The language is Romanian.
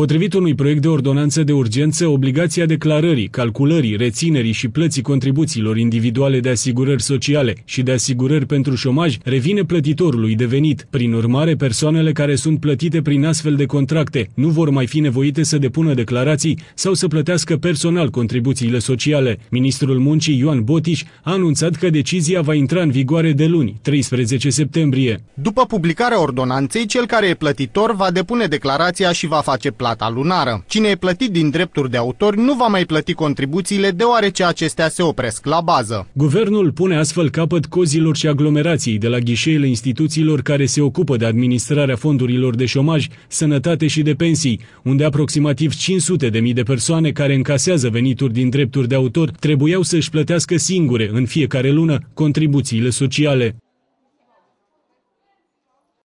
Potrivit unui proiect de ordonanță de urgență, obligația declarării, calculării, reținerii și plății contribuțiilor individuale de asigurări sociale și de asigurări pentru șomaj revine plătitorului devenit. Prin urmare, persoanele care sunt plătite prin astfel de contracte nu vor mai fi nevoite să depună declarații sau să plătească personal contribuțiile sociale. Ministrul Muncii Ioan Botiș a anunțat că decizia va intra în vigoare de luni, 13 septembrie. După publicarea ordonanței, cel care e plătitor va depune declarația și va face plată plata lunară. Cine e plătit din drepturi de autor nu va mai plăti contribuțiile deoarece acestea se opresc la bază. Guvernul pune astfel capăt cozilor și aglomerației de la ghișeele instituțiilor care se ocupă de administrarea fondurilor de șomaj, sănătate și de pensii, unde aproximativ 500 de mii de persoane care încasează venituri din drepturi de autor trebuiau să-și plătească singure în fiecare lună contribuțiile sociale.